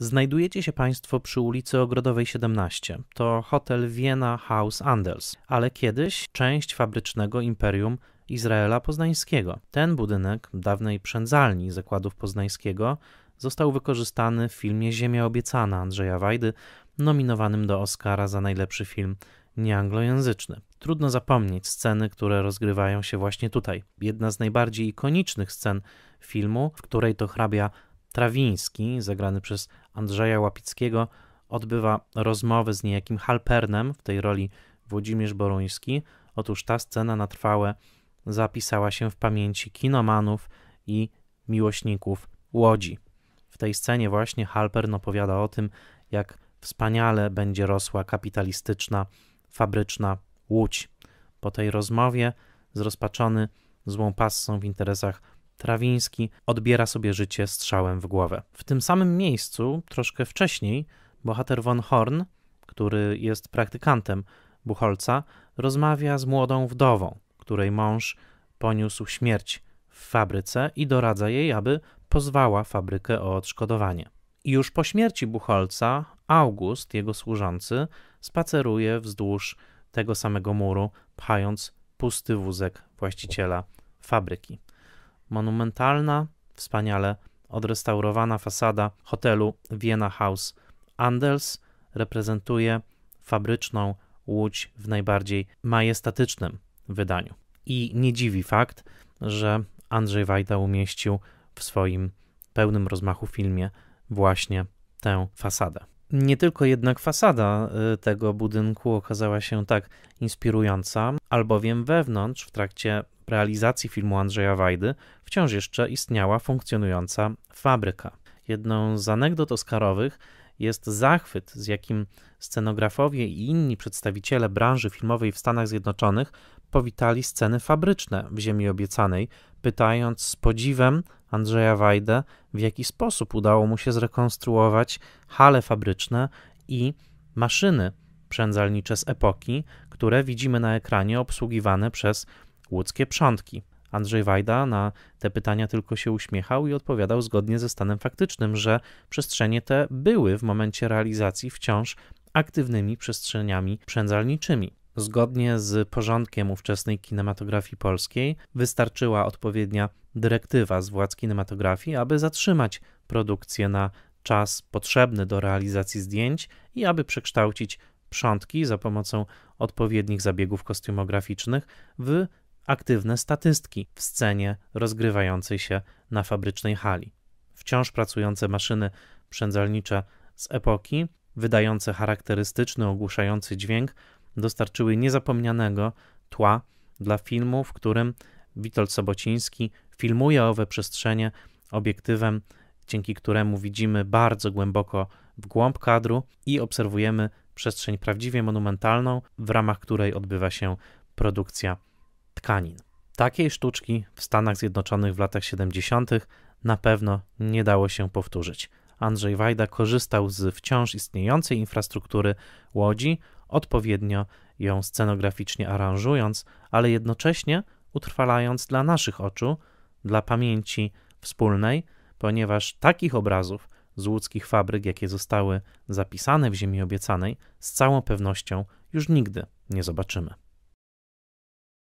Znajdujecie się Państwo przy ulicy Ogrodowej 17. To hotel Vienna House Andels, ale kiedyś część fabrycznego imperium Izraela Poznańskiego. Ten budynek dawnej przędzalni zakładów poznańskiego został wykorzystany w filmie Ziemia obiecana Andrzeja Wajdy, nominowanym do Oscara za najlepszy film nieanglojęzyczny. Trudno zapomnieć sceny, które rozgrywają się właśnie tutaj. Jedna z najbardziej ikonicznych scen filmu, w której to hrabia Trawiński, zagrany przez Andrzeja Łapickiego odbywa rozmowy z niejakim Halpernem w tej roli Włodzimierz Boruński. Otóż ta scena na trwałe zapisała się w pamięci kinomanów i miłośników Łodzi. W tej scenie właśnie Halpern opowiada o tym, jak wspaniale będzie rosła kapitalistyczna, fabryczna Łódź. Po tej rozmowie zrozpaczony złą passą w interesach Trawiński odbiera sobie życie strzałem w głowę. W tym samym miejscu, troszkę wcześniej, bohater von Horn, który jest praktykantem bucholca, rozmawia z młodą wdową, której mąż poniósł śmierć w fabryce i doradza jej, aby pozwała fabrykę o odszkodowanie. Już po śmierci bucholca August, jego służący, spaceruje wzdłuż tego samego muru, pchając pusty wózek właściciela fabryki. Monumentalna, wspaniale odrestaurowana fasada hotelu Vienna House Andels reprezentuje fabryczną łódź w najbardziej majestatycznym wydaniu. I nie dziwi fakt, że Andrzej Wajda umieścił w swoim pełnym rozmachu filmie właśnie tę fasadę nie tylko jednak fasada y, tego budynku okazała się tak inspirująca, albowiem wewnątrz, w trakcie realizacji filmu Andrzeja Wajdy, wciąż jeszcze istniała funkcjonująca fabryka. Jedną z anegdot Oscarowych jest zachwyt, z jakim scenografowie i inni przedstawiciele branży filmowej w Stanach Zjednoczonych powitali sceny fabryczne w Ziemi Obiecanej, pytając z podziwem Andrzeja Wajdę, w jaki sposób udało mu się zrekonstruować hale fabryczne i maszyny przędzalnicze z epoki, które widzimy na ekranie obsługiwane przez łódzkie przątki. Andrzej Wajda na te pytania tylko się uśmiechał i odpowiadał zgodnie ze stanem faktycznym, że przestrzenie te były w momencie realizacji wciąż aktywnymi przestrzeniami przędzalniczymi. Zgodnie z porządkiem ówczesnej kinematografii polskiej wystarczyła odpowiednia dyrektywa z władz kinematografii, aby zatrzymać produkcję na czas potrzebny do realizacji zdjęć i aby przekształcić przątki za pomocą odpowiednich zabiegów kostiumograficznych w aktywne statystki w scenie rozgrywającej się na fabrycznej hali. Wciąż pracujące maszyny przędzalnicze z epoki, wydające charakterystyczny, ogłuszający dźwięk, dostarczyły niezapomnianego tła dla filmu, w którym Witold Sobociński filmuje owe przestrzenie obiektywem, dzięki któremu widzimy bardzo głęboko w głąb kadru i obserwujemy przestrzeń prawdziwie monumentalną, w ramach której odbywa się produkcja tkanin. Takiej sztuczki w Stanach Zjednoczonych w latach 70. na pewno nie dało się powtórzyć. Andrzej Wajda korzystał z wciąż istniejącej infrastruktury łodzi, odpowiednio ją scenograficznie aranżując, ale jednocześnie utrwalając dla naszych oczu, dla pamięci wspólnej, ponieważ takich obrazów z łódzkich fabryk, jakie zostały zapisane w Ziemi Obiecanej, z całą pewnością już nigdy nie zobaczymy.